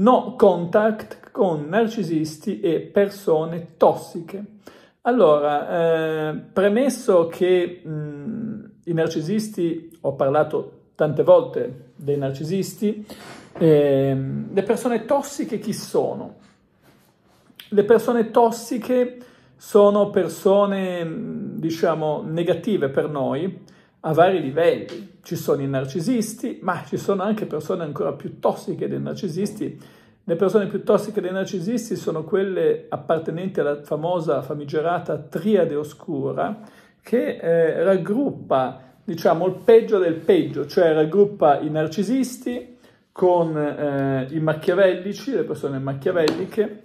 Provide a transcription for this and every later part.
no contact con narcisisti e persone tossiche. Allora, eh, premesso che mh, i narcisisti, ho parlato tante volte dei narcisisti, eh, le persone tossiche chi sono? Le persone tossiche sono persone, diciamo, negative per noi, a vari livelli. Ci sono i narcisisti, ma ci sono anche persone ancora più tossiche dei narcisisti. Le persone più tossiche dei narcisisti sono quelle appartenenti alla famosa famigerata triade oscura che eh, raggruppa, diciamo, il peggio del peggio, cioè raggruppa i narcisisti con eh, i machiavellici, le persone macchiavelliche,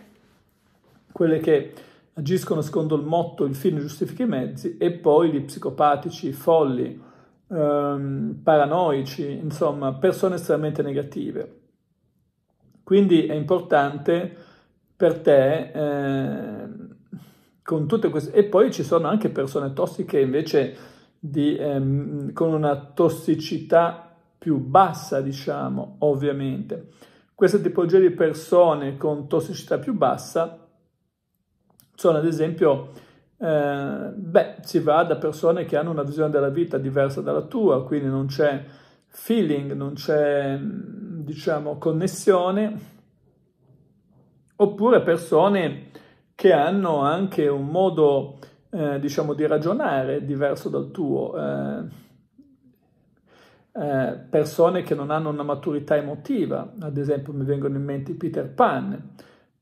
quelle che agiscono secondo il motto il fine giustifica i mezzi e poi gli psicopatici, i folli, ehm, paranoici, insomma persone estremamente negative. Quindi è importante per te eh, con tutte queste... E poi ci sono anche persone tossiche invece di, ehm, con una tossicità più bassa, diciamo, ovviamente. Questa tipologia di persone con tossicità più bassa sono ad esempio, eh, beh, si va da persone che hanno una visione della vita diversa dalla tua, quindi non c'è feeling, non c'è, diciamo, connessione, oppure persone che hanno anche un modo, eh, diciamo, di ragionare diverso dal tuo, eh, eh, persone che non hanno una maturità emotiva, ad esempio mi vengono in mente Peter Pan,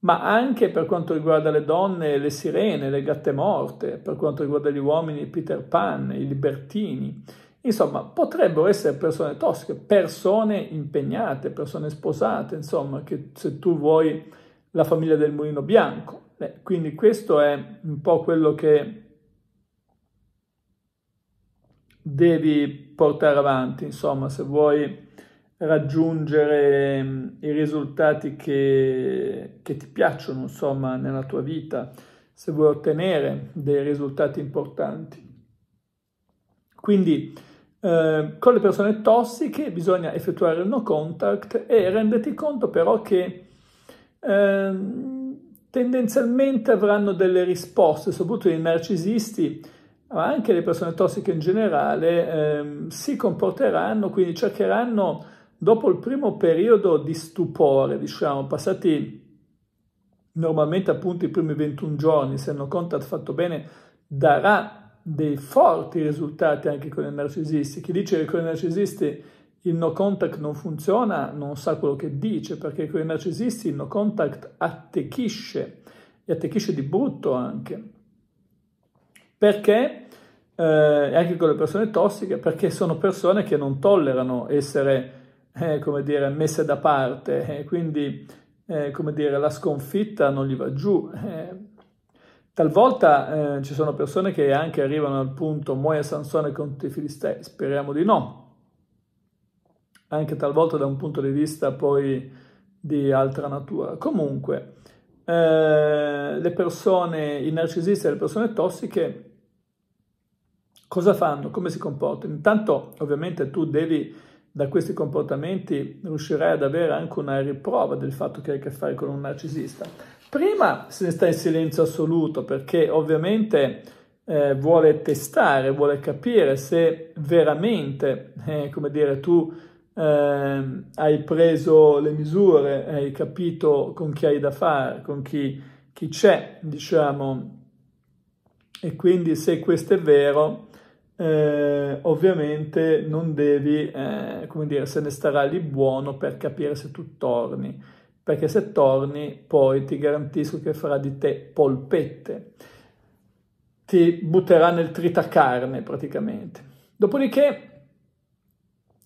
ma anche per quanto riguarda le donne, le sirene, le gatte morte, per quanto riguarda gli uomini, Peter Pan, i libertini. Insomma, potrebbero essere persone tossiche, persone impegnate, persone sposate, insomma, che se tu vuoi la famiglia del mulino bianco. Beh, quindi questo è un po' quello che devi portare avanti, insomma, se vuoi raggiungere mm, i risultati che, che ti piacciono, insomma, nella tua vita, se vuoi ottenere dei risultati importanti. Quindi eh, con le persone tossiche bisogna effettuare il no contact e renditi conto però che eh, tendenzialmente avranno delle risposte, soprattutto i narcisisti, ma anche le persone tossiche in generale, eh, si comporteranno, quindi cercheranno dopo il primo periodo di stupore, diciamo, passati normalmente appunto i primi 21 giorni, se hanno contact fatto bene, darà dei forti risultati anche con i narcisisti. Chi dice che con i narcisisti il no contact non funziona non sa quello che dice, perché con i narcisisti il no contact attecchisce, e attecchisce di brutto anche. Perché? Eh, anche con le persone tossiche, perché sono persone che non tollerano essere eh, come dire, messe da parte, eh, quindi eh, come dire, la sconfitta non gli va giù. Eh. Talvolta eh, ci sono persone che anche arrivano al punto muoia Sansone contro i Filistei, speriamo di no. Anche talvolta da un punto di vista poi di altra natura. Comunque, eh, le persone, i narcisisti e le persone tossiche cosa fanno? Come si comportano? Intanto ovviamente tu devi da questi comportamenti riuscirai ad avere anche una riprova del fatto che hai a che fare con un narcisista. Prima se ne sta in silenzio assoluto perché ovviamente eh, vuole testare, vuole capire se veramente, eh, come dire, tu eh, hai preso le misure, hai capito con chi hai da fare, con chi, chi c'è, diciamo, e quindi se questo è vero, eh, ovviamente non devi, eh, come dire, se ne starà lì buono per capire se tu torni, perché se torni poi ti garantisco che farà di te polpette, ti butterà nel tritacarne praticamente. Dopodiché,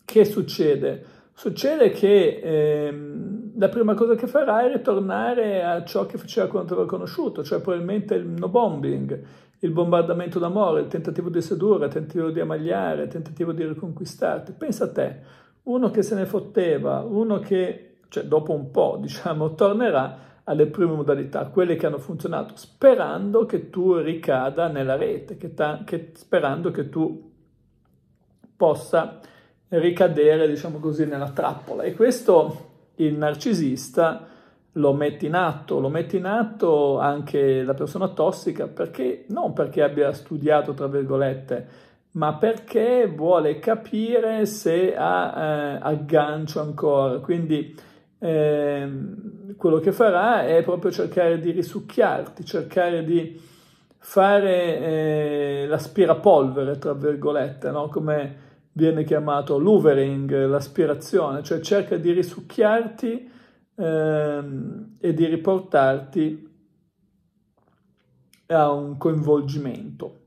che succede? Succede che... Ehm, la prima cosa che farà è ritornare a ciò che faceva quando aveva conosciuto, cioè probabilmente il no bombing, il bombardamento d'amore, il tentativo di sedurre, il tentativo di amagliare, il tentativo di riconquistarti. Pensa a te, uno che se ne fotteva, uno che, cioè dopo un po', diciamo, tornerà alle prime modalità, quelle che hanno funzionato, sperando che tu ricada nella rete, che ta- che, sperando che tu possa ricadere, diciamo così, nella trappola. E questo il narcisista lo mette in atto, lo mette in atto anche la persona tossica perché non perché abbia studiato, tra virgolette, ma perché vuole capire se ha eh, aggancio ancora. Quindi eh, quello che farà è proprio cercare di risucchiarti, cercare di fare eh, l'aspirapolvere, tra virgolette, no? come viene chiamato louvering, l'aspirazione, cioè cerca di risucchiarti ehm, e di riportarti a un coinvolgimento,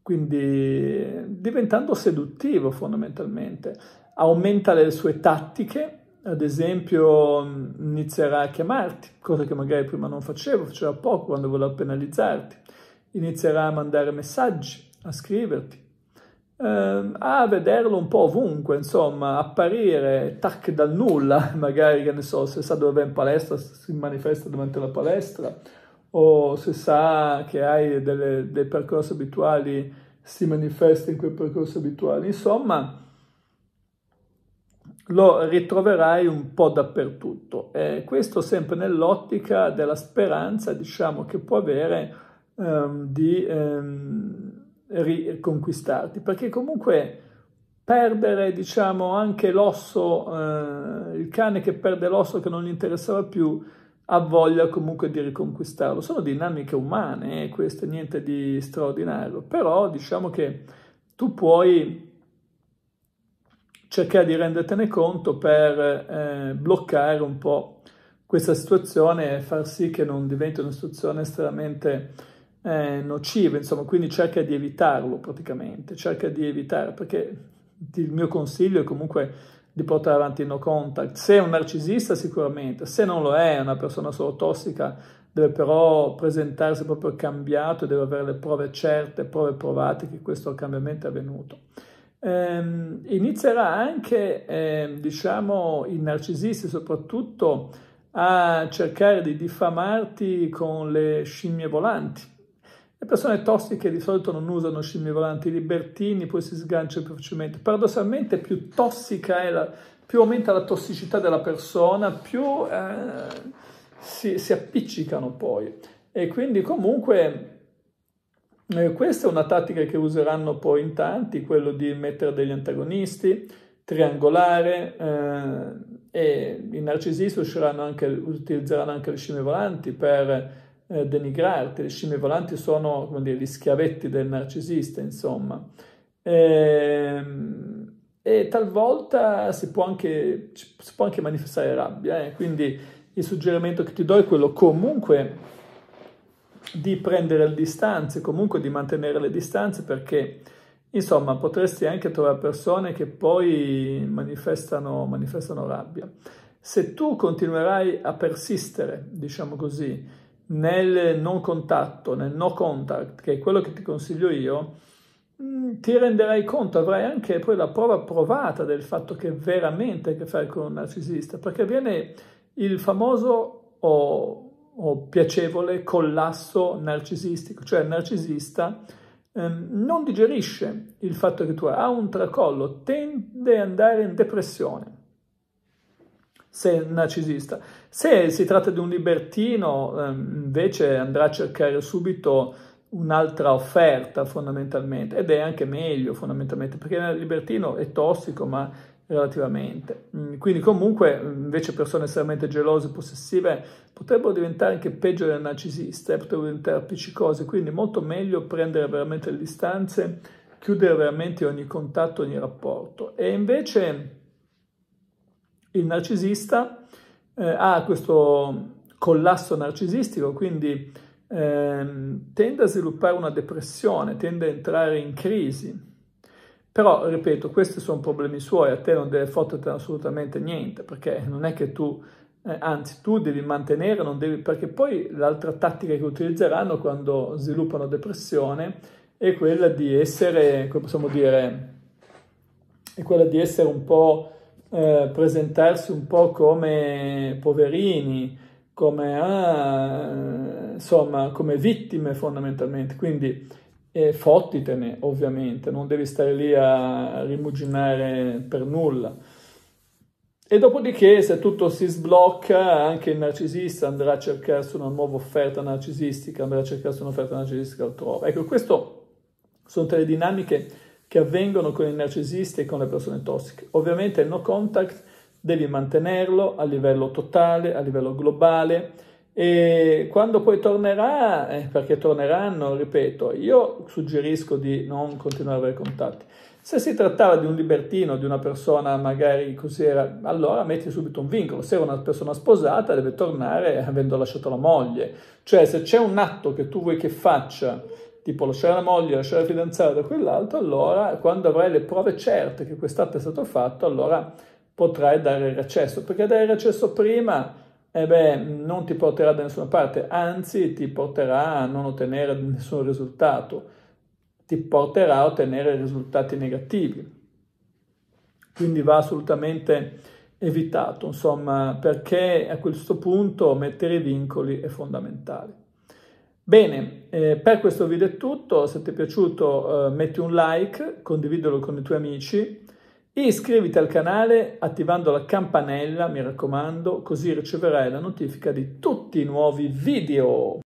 quindi diventando seduttivo fondamentalmente. Aumenta le sue tattiche, ad esempio inizierà a chiamarti, cosa che magari prima non facevo, faceva poco quando voleva penalizzarti, inizierà a mandare messaggi, a scriverti, eh, a vederlo un po' ovunque, insomma, apparire tac dal nulla, magari che ne so, se sa dove va in palestra, si manifesta durante la palestra, o se sa che hai delle, dei percorsi abituali, si manifesta in quei percorsi abituali, insomma lo ritroverai un po' dappertutto. E questo sempre nell'ottica della speranza, diciamo, che può avere ehm, di ehm, metri perché comunque perdere, diciamo, anche l'osso, eh, il cane che perde l'osso che non gli interessava più, ha voglia comunque di riconquistarlo. Sono dinamiche umane, eh, questo niente di straordinario, però diciamo che tu puoi cercare di rendertene conto per eh, bloccare un po' questa situazione e far sì che non diventi una situazione estremamente eh, nocive, insomma, quindi cerca di evitarlo praticamente, cerca di evitare, perché il mio consiglio è comunque di portare avanti il no contact. Se è un narcisista sicuramente, se non lo è, è una persona solo tossica, deve però presentarsi proprio cambiato e deve avere le prove certe, prove provate che questo cambiamento è avvenuto. Ehm, inizierà anche, eh, diciamo, i narcisisti soprattutto a cercare di diffamarti con le scimmie volanti le persone tossiche di solito non usano scimmie volanti, i libertini poi si sganciano più facilmente. Paradossalmente più tossica è la, più aumenta la tossicità della persona, più eh, si, si, appiccicano poi. E quindi comunque eh, questa è una tattica che useranno poi in tanti, quello di mettere degli antagonisti, triangolare, eh, e i narcisisti usciranno anche, utilizzeranno anche le scimmie volanti per eh, denigrarti, le scimmie volanti sono dire, gli schiavetti del narcisista, insomma. E, ehm, e talvolta si può, anche, si può anche manifestare rabbia, eh? quindi il suggerimento che ti do è quello comunque di prendere le distanze, comunque di mantenere le distanze perché insomma potresti anche trovare persone che poi manifestano, manifestano rabbia. Se tu continuerai a persistere, diciamo così, nel non contatto, nel no contact, che è quello che ti consiglio io, mm, ti renderai conto, avrai anche poi la prova provata del fatto che veramente hai a che fare con un narcisista, perché viene il famoso o, o piacevole collasso narcisistico, cioè il narcisista ehm, non digerisce il fatto che tu ha un tracollo, tende ad andare in depressione se è narcisista. Se si tratta di un libertino, ehm, invece andrà a cercare subito un'altra offerta fondamentalmente ed è anche meglio fondamentalmente perché il libertino è tossico ma relativamente. Mm, quindi comunque invece persone estremamente gelose, e possessive potrebbero diventare anche peggio del narcisista, potrebbero diventare appiccicose, quindi molto meglio prendere veramente le distanze, chiudere veramente ogni contatto, ogni rapporto. E invece il narcisista eh, ha questo collasso narcisistico, quindi ehm, tende a sviluppare una depressione, tende a entrare in crisi. Però, ripeto, questi sono problemi suoi, a te non deve fottere assolutamente niente, perché non è che tu, eh, anzi tu devi mantenere, devi, perché poi l'altra tattica che utilizzeranno quando sviluppano depressione è quella di essere, come possiamo dire, è quella di essere un po' Eh, presentarsi un po' come poverini, come, ah, insomma, come vittime fondamentalmente. Quindi eh, fottitene ovviamente, non devi stare lì a rimuginare per nulla. E dopodiché, se tutto si sblocca, anche il narcisista andrà a cercarsi una nuova offerta narcisistica, andrà a cercarsi un'offerta narcisistica altrove. Ecco, queste sono delle dinamiche che avvengono con i narcisisti e con le persone tossiche. Ovviamente il no contact devi mantenerlo a livello totale, a livello globale e quando poi tornerà, eh, perché torneranno, ripeto, io suggerisco di non continuare a avere contatti. Se si trattava di un libertino, di una persona magari così era, allora metti subito un vincolo. Se era una persona sposata deve tornare avendo lasciato la moglie. Cioè se c'è un atto che tu vuoi che faccia tipo lasciare la moglie, lasciare la fidanzata, quell'altro, allora quando avrai le prove certe che quest'atto è stato fatto, allora potrai dare il recesso, perché dare il recesso prima eh beh, non ti porterà da nessuna parte, anzi ti porterà a non ottenere nessun risultato, ti porterà a ottenere risultati negativi. Quindi va assolutamente evitato, insomma, perché a questo punto mettere i vincoli è fondamentale. Bene, eh, per questo video è tutto, se ti è piaciuto eh, metti un like, condividilo con i tuoi amici iscriviti al canale attivando la campanella, mi raccomando, così riceverai la notifica di tutti i nuovi video.